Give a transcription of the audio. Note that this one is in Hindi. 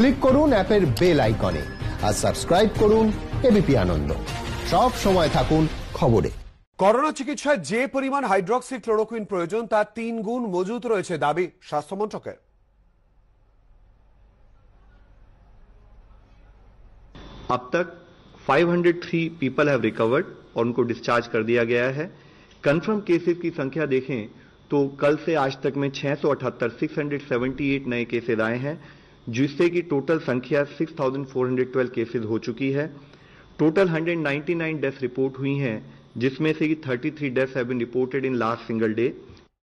ক্লিক করুন অ্যাপের বেল আইকনে আর সাবস্ক্রাইব করুন এবিপি আনন্দ সব সময় থাকুন খবরে করোনা চিকিৎসায় যে পরিমাণ হাইড্রোক্সিক ক্লোরোকুইন প্রয়োজন তার তিন গুণ মজুত রয়েছে দাবি স্বাস্থ্য মন্ত্রকের अब तक 503 पीपल हैव रिकवर्ड और उनको डिस्चार्ज कर दिया गया है कंफर्म केसेस की संख्या देखें तो कल से आज तक में 678 678 नए केस आए हैं जिससे कि टोटल संख्या 6,412 केसेस हो चुकी है टोटल 199 डेथ रिपोर्ट हुई हैं जिसमें से कि 33 death have been reported in last single day